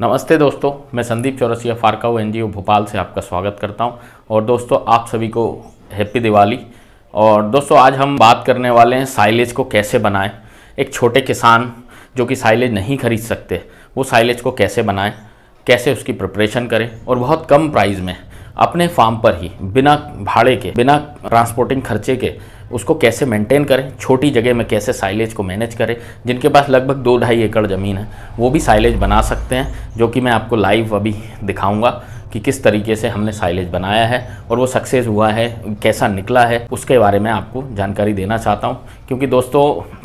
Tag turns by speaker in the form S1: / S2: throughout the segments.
S1: नमस्ते दोस्तों मैं संदीप चौरसिया फारकाऊ एनजीओ भोपाल से आपका स्वागत करता हूं और दोस्तों आप सभी को हैप्पी दिवाली और दोस्तों आज हम बात करने वाले हैं साइलेज को कैसे बनाएं एक छोटे किसान जो कि साइलेज नहीं खरीद सकते वो साइलेज को कैसे बनाएं कैसे उसकी प्रिपरेशन करें और बहुत कम प्राइस में अपने फार्म पर ही बिना भाड़े के बिना ट्रांसपोर्टिंग खर्चे के उसको कैसे मेंटेन करें छोटी जगह में कैसे साइलेज को मैनेज करें जिनके पास लगभग दो ढाई एकड़ ज़मीन है वो भी साइलेज बना सकते हैं जो कि मैं आपको लाइव अभी दिखाऊँगा कि किस तरीके से हमने साइलेज बनाया है और वो सक्सेस हुआ है कैसा निकला है उसके बारे में आपको जानकारी देना चाहता हूँ क्योंकि दोस्तों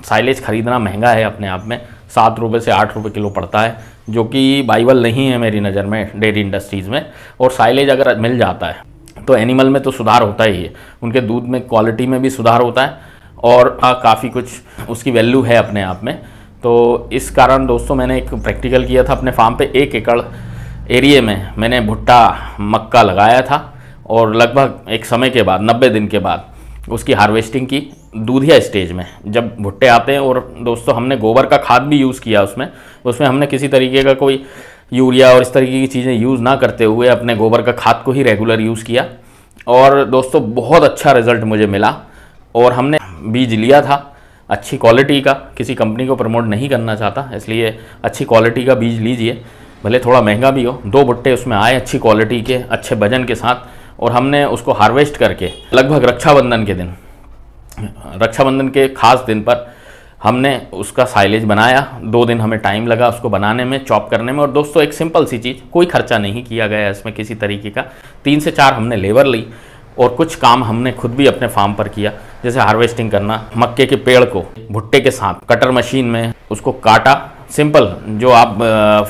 S1: साइलेज ख़रीदना महंगा है अपने आप में सात रुपये से आठ रुपये किलो पड़ता है जो कि बाइबल नहीं है मेरी नज़र में डेयरी इंडस्ट्रीज़ में और साइलेज अगर मिल जाता है तो एनिमल में तो सुधार होता ही है उनके दूध में क्वालिटी में भी सुधार होता है और काफ़ी कुछ उसकी वैल्यू है अपने आप में तो इस कारण दोस्तों मैंने एक प्रैक्टिकल किया था अपने फार्म पे एक एकड़ एरिए में मैंने भुट्टा मक्का लगाया था और लगभग एक समय के बाद नब्बे दिन के बाद उसकी हार्वेस्टिंग की दूधिया स्टेज में जब भुट्टे आते हैं और दोस्तों हमने गोबर का खाद भी यूज़ किया उसमें उसमें हमने किसी तरीके का कोई यूरिया और इस तरीके की चीज़ें यूज़ ना करते हुए अपने गोबर का खाद को ही रेगुलर यूज़ किया और दोस्तों बहुत अच्छा रिज़ल्ट मुझे मिला और हमने बीज लिया था अच्छी क्वालिटी का किसी कंपनी को प्रमोट नहीं करना चाहता इसलिए अच्छी क्वालिटी का बीज लीजिए भले थोड़ा महंगा भी हो दो भुट्टे उसमें आए अच्छी क्वालिटी के अच्छे वजन के साथ और हमने उसको हार्वेस्ट करके लगभग रक्षाबंधन के दिन रक्षाबंधन के खास दिन पर हमने उसका साइलेज बनाया दो दिन हमें टाइम लगा उसको बनाने में चॉप करने में और दोस्तों एक सिंपल सी चीज़ कोई खर्चा नहीं किया गया इसमें किसी तरीके का तीन से चार हमने लेबर ली और कुछ काम हमने खुद भी अपने फार्म पर किया जैसे हार्वेस्टिंग करना मक्के के पेड़ को भुट्टे के साथ कटर मशीन में उसको काटा सिंपल जो आप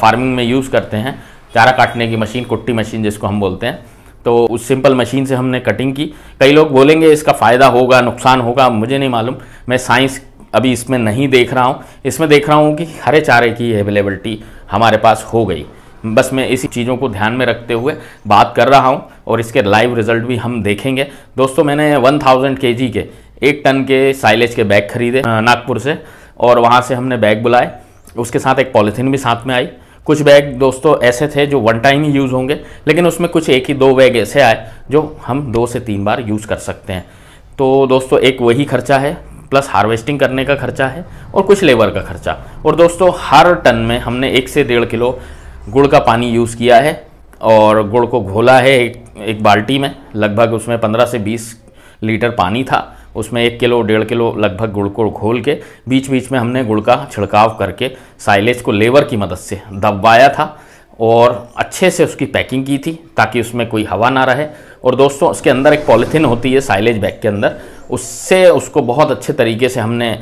S1: फार्मिंग में यूज़ करते हैं चारा काटने की मशीन कुट्टी मशीन जिसको हम बोलते हैं तो उस सिंपल मशीन से हमने कटिंग की कई लोग बोलेंगे इसका फ़ायदा होगा नुकसान होगा मुझे नहीं मालूम मैं साइंस अभी इसमें नहीं देख रहा हूँ इसमें देख रहा हूँ कि हरे चारे की अवेलेबलिटी हमारे पास हो गई बस मैं इसी चीज़ों को ध्यान में रखते हुए बात कर रहा हूँ और इसके लाइव रिजल्ट भी हम देखेंगे दोस्तों मैंने 1000 थाउजेंड के के एक टन के साइलेज के बैग खरीदे नागपुर से और वहाँ से हमने बैग बुलाए उसके साथ एक पॉलीथीन भी साथ में आई कुछ बैग दोस्तों ऐसे थे जो वन टाइम ही यूज़ होंगे लेकिन उसमें कुछ एक ही दो बैग ऐसे आए जो हम दो से तीन बार यूज़ कर सकते हैं तो दोस्तों एक वही खर्चा है प्लस हार्वेस्टिंग करने का खर्चा है और कुछ लेबर का खर्चा और दोस्तों हर टन में हमने एक से डेढ़ किलो गुड़ का पानी यूज़ किया है और गुड़ को घोला है एक, एक बाल्टी में लगभग उसमें पंद्रह से बीस लीटर पानी था उसमें एक किलो डेढ़ किलो लगभग गुड़ को घोल के बीच बीच में हमने गुड़ का छिड़काव करके साइलेज को लेबर की मदद से दबवाया था और अच्छे से उसकी पैकिंग की थी ताकि उसमें कोई हवा ना रहे और दोस्तों उसके अंदर एक पॉलीथीन होती है साइलेज बैग के अंदर उससे उसको बहुत अच्छे तरीके से हमने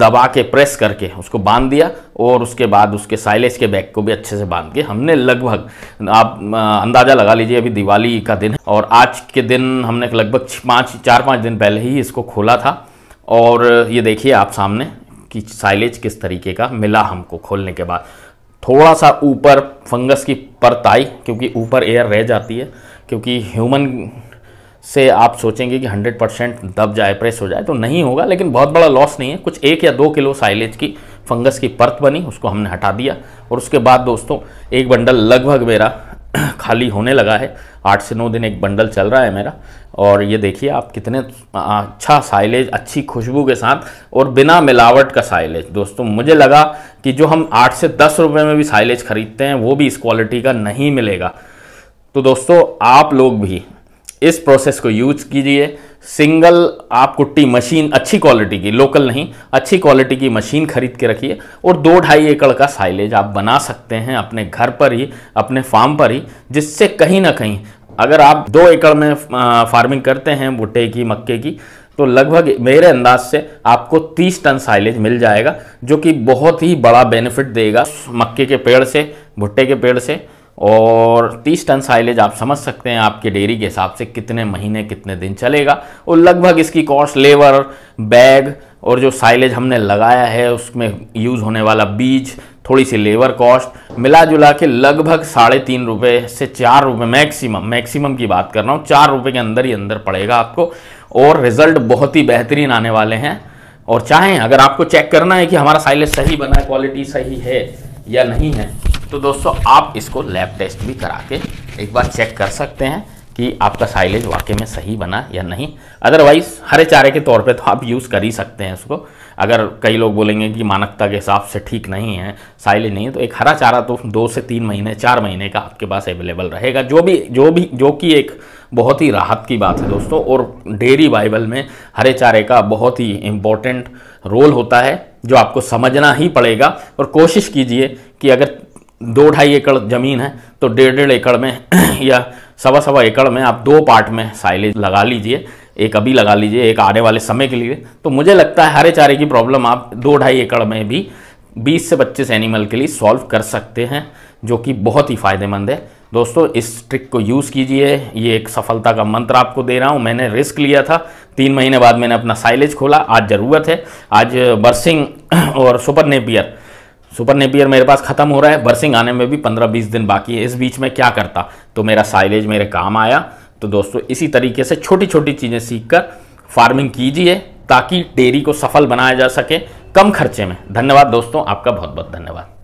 S1: दबा के प्रेस करके उसको बांध दिया और उसके बाद उसके साइलेज के बैग को भी अच्छे से बांध के हमने लगभग आप अंदाज़ा लगा लीजिए अभी दिवाली का दिन है और आज के दिन हमने लगभग पाँच चार पाँच दिन पहले ही इसको खोला था और ये देखिए आप सामने कि साइलेज किस तरीके का मिला हमको खोलने के बाद थोड़ा सा ऊपर फंगस की परत आई क्योंकि ऊपर एयर रह जाती है क्योंकि ह्यूमन से आप सोचेंगे कि 100 परसेंट दब जाए प्रेस हो जाए तो नहीं होगा लेकिन बहुत बड़ा लॉस नहीं है कुछ एक या दो किलो साइलेज की फंगस की परत बनी उसको हमने हटा दिया और उसके बाद दोस्तों एक बंडल लगभग मेरा खाली होने लगा है आठ से नौ दिन एक बंडल चल रहा है मेरा और ये देखिए आप कितने अच्छा साइलेज अच्छी खुशबू के साथ और बिना मिलावट का साइलेज दोस्तों मुझे लगा कि जो हम आठ से दस रुपये में भी साइलेज खरीदते हैं वो भी इस क्वालिटी का नहीं मिलेगा तो दोस्तों आप लोग भी इस प्रोसेस को यूज कीजिए सिंगल आप कुट्टी मशीन अच्छी क्वालिटी की लोकल नहीं अच्छी क्वालिटी की मशीन खरीद के रखिए और दो ढाई एकड़ का साइलेज आप बना सकते हैं अपने घर पर ही अपने फार्म पर ही जिससे कहीं ना कहीं अगर आप दो एकड़ में फार्मिंग करते हैं भुट्टे की मक्के की तो लगभग मेरे अंदाज से आपको 30 टन साइलेज मिल जाएगा जो कि बहुत ही बड़ा बेनिफिट देगा मक्के के पेड़ से भुट्टे के पेड़ से और 30 टन साइलेज आप समझ सकते हैं आपके डेयरी के हिसाब से कितने महीने कितने दिन चलेगा और लगभग इसकी कॉस्ट लेबर बैग और जो साइलेज हमने लगाया है उसमें यूज़ होने वाला बीज थोड़ी सी लेबर कॉस्ट मिला जुला के लगभग साढ़े तीन रुपये से चार रुपये मैक्सिमम मैक्सिमम की बात कर रहा हूँ चार रुपये के अंदर ही अंदर पड़ेगा आपको और रिजल्ट बहुत ही बेहतरीन आने वाले हैं और चाहें अगर आपको चेक करना है कि हमारा साइलेज सही बना है क्वालिटी सही है या नहीं है तो दोस्तों आप इसको लैब टेस्ट भी करा के एक बार चेक कर सकते हैं कि आपका साइलेज वाकई में सही बना या नहीं अदरवाइज़ हरे चारे के तौर पे तो आप यूज़ कर ही सकते हैं उसको अगर कई लोग बोलेंगे कि मानकता के हिसाब से ठीक नहीं है साइलेज नहीं है तो एक हरा चारा तो दो से तीन महीने चार महीने का आपके पास अवेलेबल रहेगा जो भी जो भी जो कि एक बहुत ही राहत की बात है दोस्तों और डेयरी बाइबल में हरे चारे का बहुत ही इम्पोर्टेंट रोल होता है जो आपको समझना ही पड़ेगा और कोशिश कीजिए कि अगर दो ढाई एकड़ ज़मीन है तो डेढ़ डेढ़ एकड़ में या सवा सवा एकड़ में आप दो पार्ट में साइलेज लगा लीजिए एक अभी लगा लीजिए एक आने वाले समय के लिए तो मुझे लगता है हरे चारे की प्रॉब्लम आप दो ढाई एकड़ में भी 20 से 25 एनिमल के लिए सॉल्व कर सकते हैं जो कि बहुत ही फ़ायदेमंद है दोस्तों इस ट्रिक को यूज़ कीजिए ये एक सफलता का मंत्र आपको दे रहा हूँ मैंने रिस्क लिया था तीन महीने बाद मैंने अपना साइलेज खोला आज ज़रूरत है आज बर्सिंग और सुपर नेपियर सुपर नेपियर मेरे पास ख़त्म हो रहा है बर्सिंग आने में भी पंद्रह बीस दिन बाकी है इस बीच में क्या करता तो मेरा साइलेज मेरे काम आया तो दोस्तों इसी तरीके से छोटी छोटी चीज़ें सीख कर फार्मिंग कीजिए ताकि डेयरी को सफल बनाया जा सके कम खर्चे में धन्यवाद दोस्तों आपका बहुत बहुत धन्यवाद